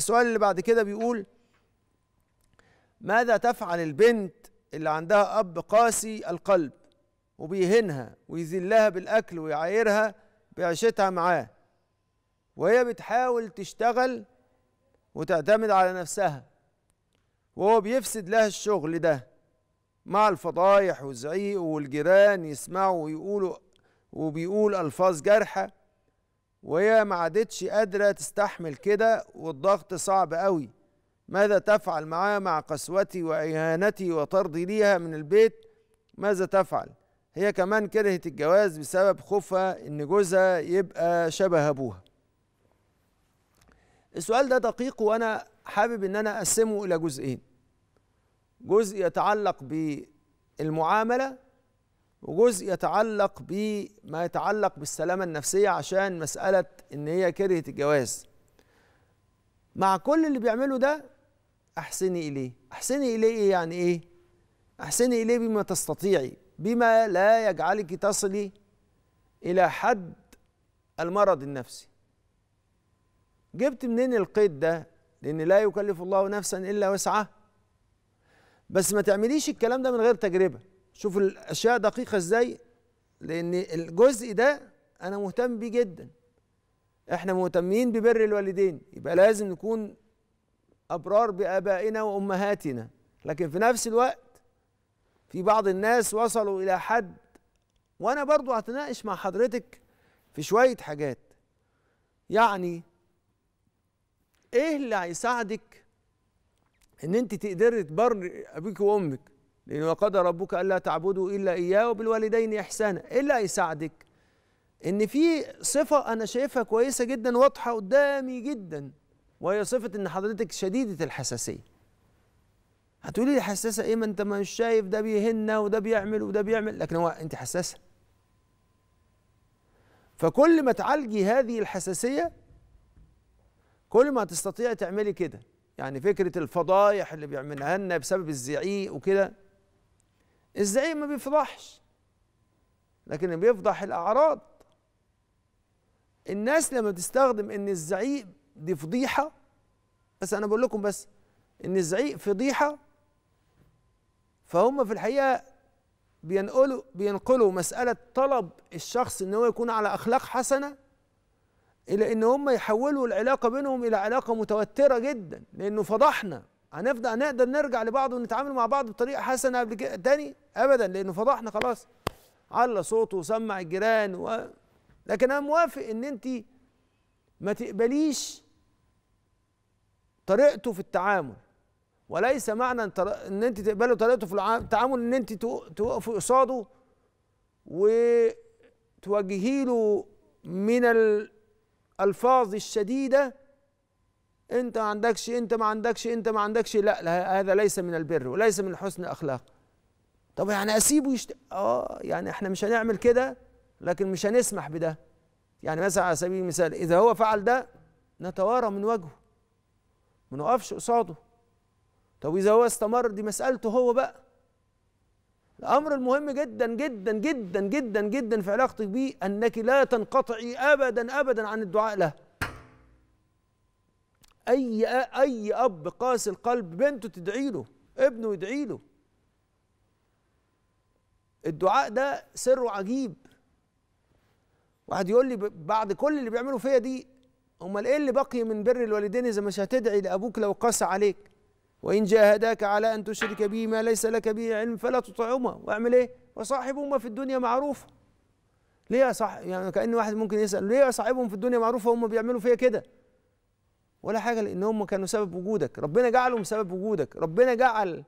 السؤال اللي بعد كده بيقول ماذا تفعل البنت اللي عندها أب قاسي القلب وبيهنها ويذلها بالأكل ويعايرها بعيشتها معاه وهي بتحاول تشتغل وتعتمد على نفسها وهو بيفسد لها الشغل ده مع الفضايح والزعيق والجيران يسمعوا ويقولوا وبيقول ألفاظ جارحة وهي ما عادتش قادرة تستحمل كده والضغط صعب قوي ماذا تفعل معاه مع قسوتي وإهانتي وطردي ليها من البيت ماذا تفعل هي كمان كرهت الجواز بسبب خوفها إن جوزها يبقى شبه أبوها السؤال ده دقيق وأنا حابب إن أنا أقسمه إلى جزئين جزء يتعلق بالمعاملة وجزء يتعلق بما يتعلق بالسلامة النفسية عشان مسألة إن هي كرهت الجواز مع كل اللي بيعمله ده أحسني إليه أحسني إليه إيه يعني إيه؟ أحسني إليه بما تستطيعي بما لا يجعلك تصلي إلى حد المرض النفسي جبت منين القيد ده؟ لأن لا يكلف الله نفسا إلا وسعها بس ما تعمليش الكلام ده من غير تجربة شوف الاشياء دقيقه ازاي لان الجزء ده انا مهتم بيه جدا احنا مهتمين ببر الوالدين يبقى لازم نكون ابرار بابائنا وامهاتنا لكن في نفس الوقت في بعض الناس وصلوا الى حد وانا برضو هتناقش مع حضرتك في شويه حاجات يعني ايه اللي هيساعدك ان انت تقدري تبرر ابيك وامك لأن وقد ربك ألا تعبدوا إلا إياه وبالوالدين إحسانا إيه اللي هيساعدك إن في صفة أنا شايفها كويسة جدا واضحة قدامي جدا وهي صفة إن حضرتك شديدة الحساسية هتقولي لي حساسة إيه ما أنت مش شايف ده بيهنا وده بيعمل وده بيعمل لكن هو أنت حساسة فكل ما تعالجي هذه الحساسية كل ما هتستطيعي تعملي كده يعني فكرة الفضايح اللي بيعملها لنا بسبب الزعيق وكده الزعيم ما بيفضحش لكن بيفضح الاعراض الناس لما تستخدم ان الزعيم دي فضيحه بس انا بقول لكم بس ان الزعيق فضيحه فهم في الحقيقه بينقلوا بينقلوا مساله طلب الشخص ان هو يكون على اخلاق حسنه الى ان هم يحولوا العلاقه بينهم الى علاقه متوتره جدا لانه فضحنا هنفضل نقدر نرجع لبعض ونتعامل مع بعض بطريقه حسنه قبل كده تاني ابدا لانه فضحنا خلاص على صوته وسمع الجيران و... لكن انا موافق ان انت ما تقبليش طريقته في التعامل وليس معنى ان انت تقبلي طريقته في التعامل ان انت توقفي قصاده وتوجهيله له من الالفاظ الشديده انت ما عندكش انت ما عندكش انت ما عندكش لا لا هذا ليس من البر وليس من حسن الاخلاق طب يعني اسيبه يشت... اه يعني احنا مش هنعمل كده لكن مش هنسمح بده يعني مثلا على سبيل المثال اذا هو فعل ده نتوارى من وجهه ما نقفش قصاده طب اذا هو استمر دي مسالته هو بقى الامر المهم جدا جدا جدا جدا جدا في علاقتك بيه انك لا تنقطعي ابدا ابدا عن الدعاء له اي اي اب قاسي القلب بنته تدعي له ابنه يدعي له الدعاء ده سره عجيب واحد يقول لي بعد كل اللي بيعملوا فيا دي امال ايه اللي بقي من بر الوالدين اذا مش هتدعي لابوك لو قاس عليك وان جاهداك على ان تشرك به ما ليس لك به علم فلا تطعهما واعمل ايه وصاحبهما في الدنيا معروف ليه يا صاحب يعني كان واحد ممكن يسال ليه يا صاحبهم في الدنيا معروفه هم بيعملوا فيا كده ولا حاجه لان هم كانوا سبب وجودك ربنا جعلهم سبب وجودك ربنا جعل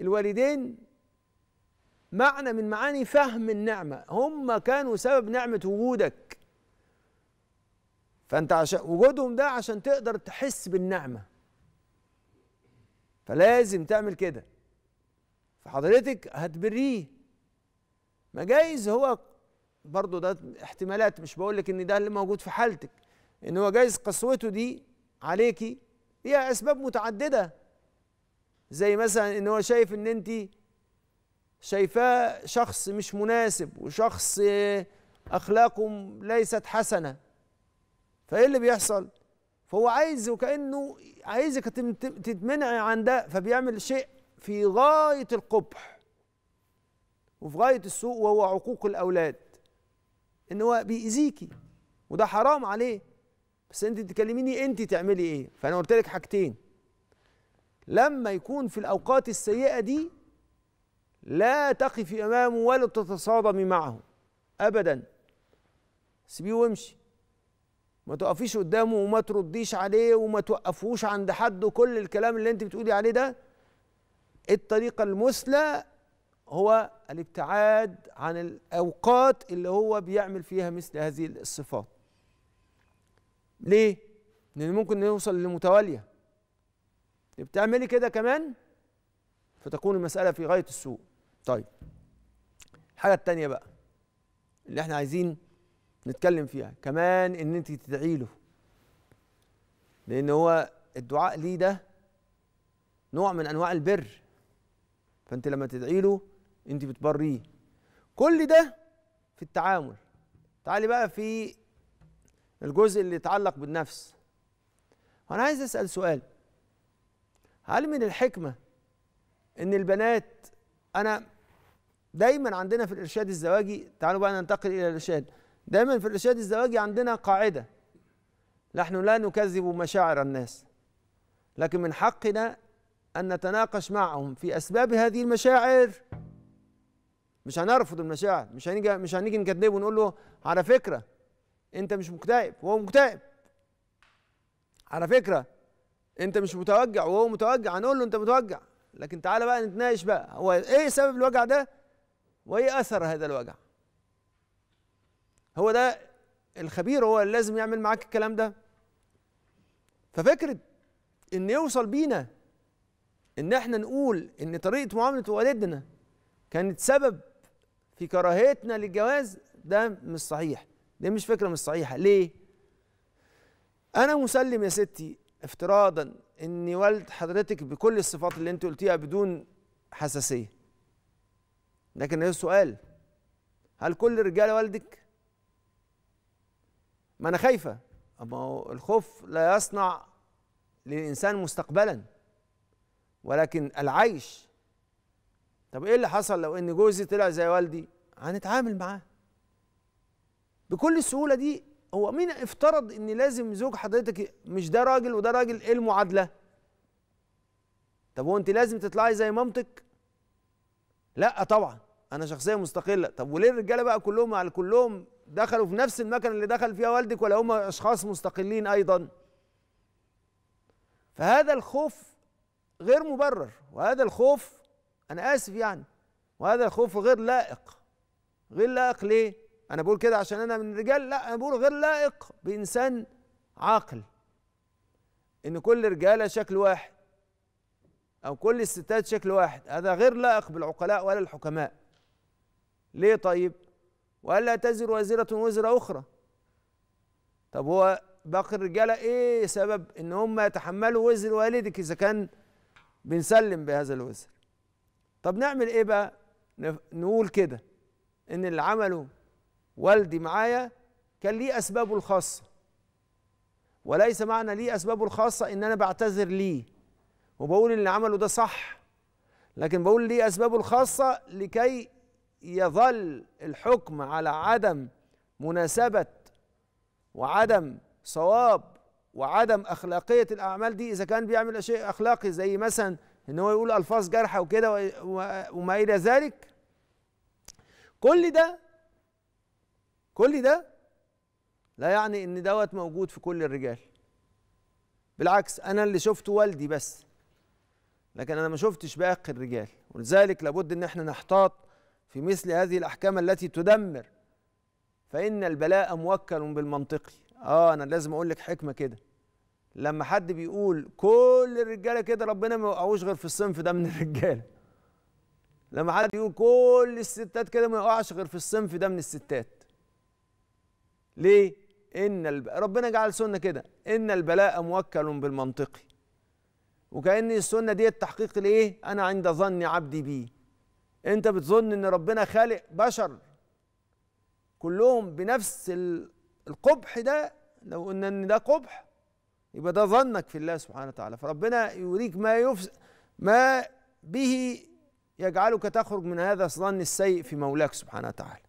الوالدين معنى من معاني فهم النعمه هم كانوا سبب نعمه وجودك فانت عشان وجودهم ده عشان تقدر تحس بالنعمه فلازم تعمل كده فحضرتك هتبريه ما جايز هو برضه ده احتمالات مش بقول لك ان ده اللي موجود في حالتك ان هو جايز قسوته دي عليكي ليها اسباب متعدده زي مثلا ان هو شايف ان انت شايفاه شخص مش مناسب وشخص آه، اخلاقه ليست حسنه فايه اللي بيحصل فهو عايز وكانه عايزك تتمنعي عن ده فبيعمل شيء في غايه القبح وفي غايه السوء وهو عقوق الاولاد ان هو بيأذيكي وده حرام عليه بس انت تكلميني انت تعملي ايه فانا قلت لك حاجتين لما يكون في الاوقات السيئه دي لا تقفي امامه ولا تتصادمي معه ابدا سيبيه وامشي ما تقفيش قدامه وما ترديش عليه وما توقفوش عند حد وكل الكلام اللي انت بتقولي عليه ده الطريقه المثلى هو الابتعاد عن الاوقات اللي هو بيعمل فيها مثل هذه الصفات ليه؟ لأن ممكن نوصل لمتوالية بتعملي كده كمان فتكون المسألة في غاية السوء طيب الحاجة التانية بقى اللي احنا عايزين نتكلم فيها كمان ان انت تدعي له لان هو الدعاء ليه ده نوع من انواع البر فانت لما تدعي له انت بتبريه كل ده في التعامل تعالي بقى في الجزء اللي يتعلق بالنفس وانا عايز اسال سؤال هل من الحكمه ان البنات انا دايما عندنا في الارشاد الزواجي تعالوا بقى ننتقل الى الارشاد دايما في الارشاد الزواجي عندنا قاعده نحن لا نكذب مشاعر الناس لكن من حقنا ان نتناقش معهم في اسباب هذه المشاعر مش هنرفض المشاعر مش هنيجي مش هنيجي نكذبه ونقول له على فكره انت مش مكتئب وهو مكتئب على فكره انت مش متوجع وهو متوجع هنقول له انت متوجع لكن تعالى بقى نتناقش بقى هو ايه سبب الوجع ده وايه اثر هذا الوجع هو ده الخبير هو اللي لازم يعمل معاك الكلام ده ففكره ان يوصل بينا ان احنا نقول ان طريقه معامله والدنا كانت سبب في كراهيتنا للجواز ده مش صحيح دي مش فكره مش صحيحه ليه انا مسلم يا ستي افتراضا اني والد حضرتك بكل الصفات اللي انت قلتيها بدون حساسيه لكن هي السؤال هل كل الرجاله والدك ما انا خايفه اما الخوف لا يصنع للانسان مستقبلا ولكن العيش طب ايه اللي حصل لو ان جوزي طلع زي والدي هنتعامل معاه بكل السهوله دي هو مين افترض ان لازم زوج حضرتك مش ده راجل وده راجل ايه المعادله طب هو انت لازم تطلعي زي مامتك لا طبعا انا شخصيه مستقله طب وليه الرجاله بقى كلهم على كلهم دخلوا في نفس المكنه اللي دخل فيها والدك ولا هم اشخاص مستقلين ايضا فهذا الخوف غير مبرر وهذا الخوف انا اسف يعني وهذا الخوف غير لائق غير لائق ليه انا بقول كده عشان انا من رجال لا انا بقول غير لائق بانسان عاقل ان كل رجاله شكل واحد او كل الستات شكل واحد هذا غير لائق بالعقلاء ولا الحكماء ليه طيب ولا تزر وازره وزر اخرى طب هو باقي الرجاله ايه سبب ان هم يتحملوا وزر والدك اذا كان بنسلم بهذا الوزر طب نعمل ايه بقى نقول كده ان اللي عمله والدي معايا كان ليه اسبابه الخاصه وليس معنى ليه اسبابه الخاصه ان انا بعتذر ليه وبقول اللي عمله ده صح لكن بقول ليه اسبابه الخاصه لكي يظل الحكم على عدم مناسبه وعدم صواب وعدم اخلاقيه الاعمال دي اذا كان بيعمل شيء اخلاقي زي مثلا ان هو يقول الفاظ جارحه وكده وما الى ذلك كل ده كل ده لا يعني ان دوت موجود في كل الرجال بالعكس انا اللي شفته والدي بس لكن انا ما شفتش باقي الرجال ولذلك لابد ان احنا نحتاط في مثل هذه الاحكام التي تدمر فان البلاء موكل بالمنطقي اه انا لازم اقول لك حكمه كده لما حد بيقول كل الرجاله كده ربنا ما يوقعوش غير في الصنف ده من الرجاله لما حد يقول كل الستات كده ما يقعش غير في الصنف ده من الستات ليه ان الب... ربنا جعل سنه كده ان البلاء موكل بالمنطقي وكان السنه دي التحقيق لايه انا عند ظن عبدي بيه انت بتظن ان ربنا خالق بشر كلهم بنفس القبح ده لو قلنا ان ده قبح يبقى ده ظنك في الله سبحانه وتعالى فربنا يوريك ما يفس ما به يجعلك تخرج من هذا الظن السيء في مولاك سبحانه وتعالى